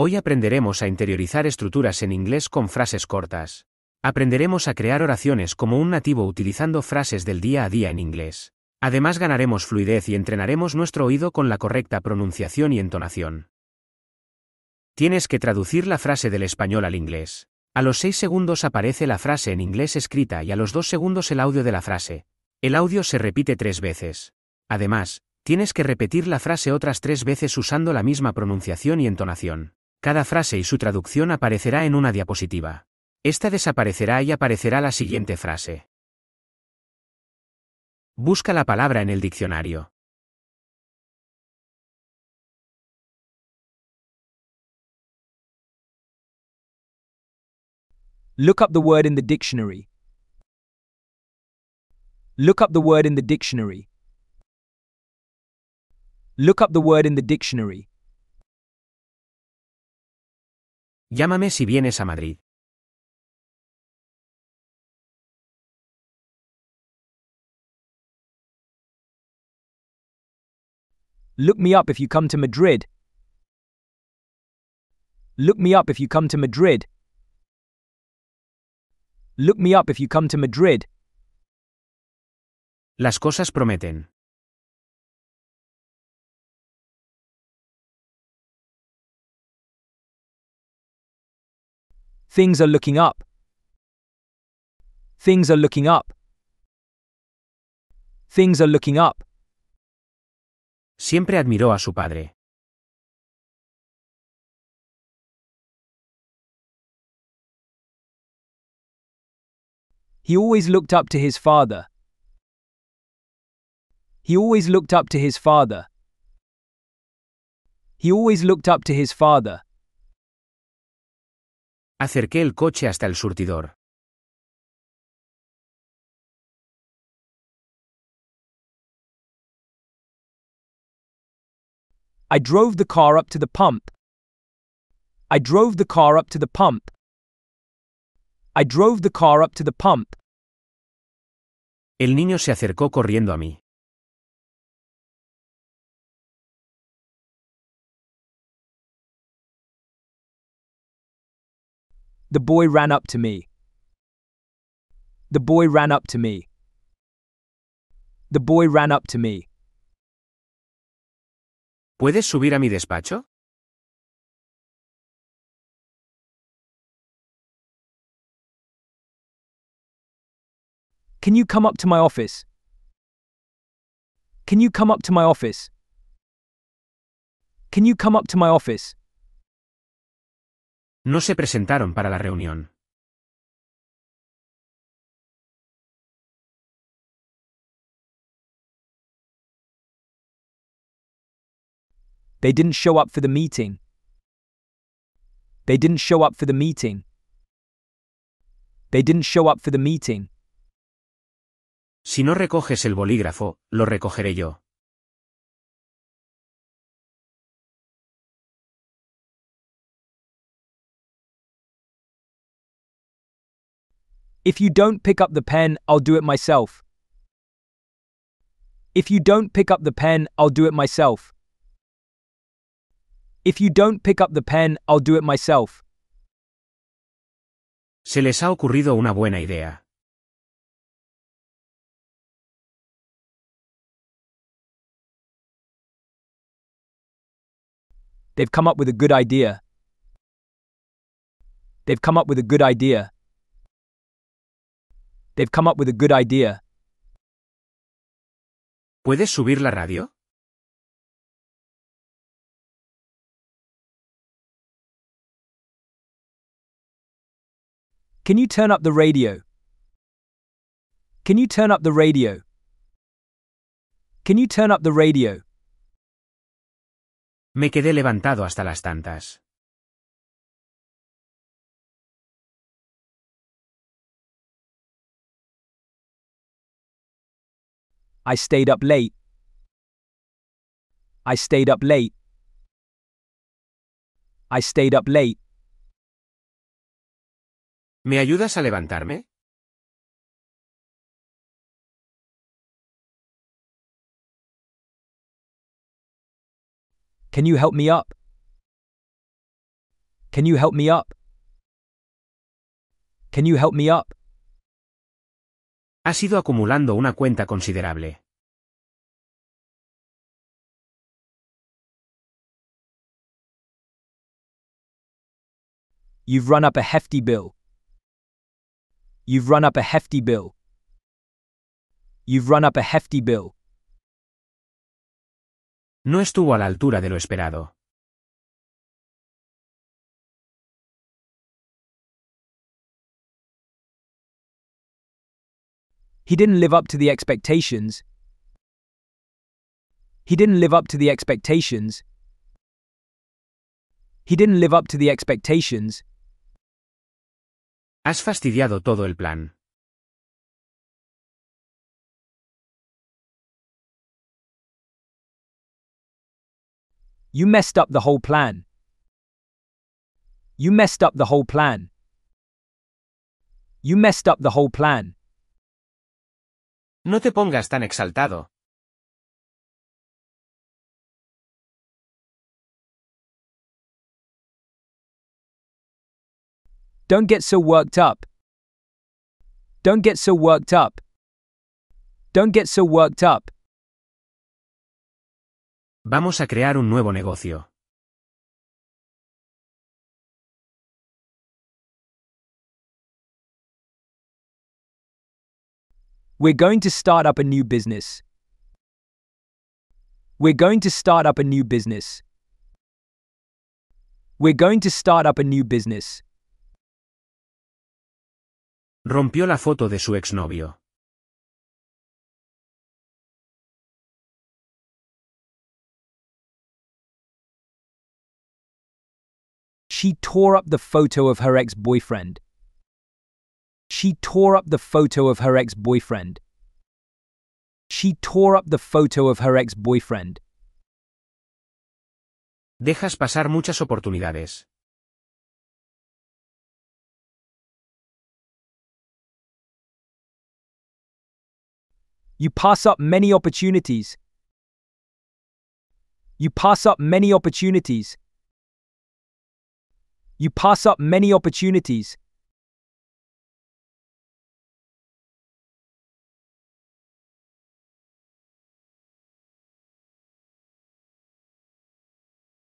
Hoy aprenderemos a interiorizar estructuras en inglés con frases cortas. Aprenderemos a crear oraciones como un nativo utilizando frases del día a día en inglés. Además ganaremos fluidez y entrenaremos nuestro oído con la correcta pronunciación y entonación. Tienes que traducir la frase del español al inglés. A los 6 segundos aparece la frase en inglés escrita y a los dos segundos el audio de la frase. El audio se repite tres veces. Además, tienes que repetir la frase otras tres veces usando la misma pronunciación y entonación. Cada frase y su traducción aparecerá en una diapositiva. Esta desaparecerá y aparecerá la siguiente frase. Busca la palabra en el diccionario. Look up the word in the dictionary. Look up the word in the dictionary. Look up the word in the dictionary. Llámame si vienes a Madrid. Look me up if you come to Madrid. Look me up if you come to Madrid. Look me up if you come to Madrid. Las cosas prometen. Things are looking up. Things are looking up. Things are looking up. Siempre admiró a su padre. He always looked up to his father. He always looked up to his father. He always looked up to his father. Acerqué el coche hasta el surtidor. I drove the car up to the pump. I drove the car up to the pump. I drove the car up to the pump. El niño se acercó corriendo a mí. The boy ran up to me. The boy ran up to me. The boy ran up to me. ¿Puedes subir a mi despacho? Can you come up to my office? Can you come up to my office? Can you come up to my office? no se presentaron para la reunión. They didn't show up for the meeting. They didn't show up for the meeting. They didn't show up for the meeting. Si no recoges el bolígrafo, lo recogeré yo. If you don't pick up the pen, I'll do it myself. If you don't pick up the pen, I'll do it myself. If you don't pick up the pen, I'll do it myself. Se les ha ocurrido una buena idea. They've come up with a good idea. They've come up with a good idea. They've come up with a good idea. ¿Puedes subir la radio? Can you turn up the radio? Can you turn up the radio? Can you turn up the radio? Me quedé levantado hasta las tantas. I stayed up late. I stayed up late. I stayed up late. ¿Me ayudas a levantarme? Can you help me up? Can you help me up? Can you help me up? Ha sido acumulando una cuenta considerable. You've run up a hefty bill. You've run up a hefty bill. You've run up a hefty bill. No estuvo a la altura de lo esperado. He didn't live up to the expectations. He didn't live up to the expectations. He didn't live up to the expectations. Has fastidiado todo el plan. You messed up the whole plan. You messed up the whole plan. You messed up the whole plan. No te pongas tan exaltado. Don't get so worked up. Don't get so worked up. Don't get so worked up. Vamos a crear un nuevo negocio. We're going to start up a new business. We're going to start up a new business. We're going to start up a new business. Rompió la foto de su exnovio. She tore up the photo of her ex-boyfriend. She tore up the photo of her ex-boyfriend. She tore up the photo of her ex-boyfriend. Dejas pasar muchas oportunidades. You pass up many opportunities. You pass up many opportunities. You pass up many opportunities.